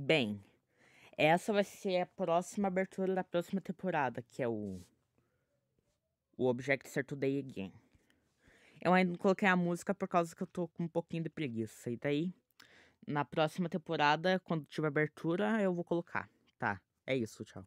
Bem, essa vai ser a próxima abertura da próxima temporada, que é o. O Object Saturday Again. Eu ainda não coloquei a música por causa que eu tô com um pouquinho de preguiça. E daí, na próxima temporada, quando tiver abertura, eu vou colocar. Tá, é isso, tchau.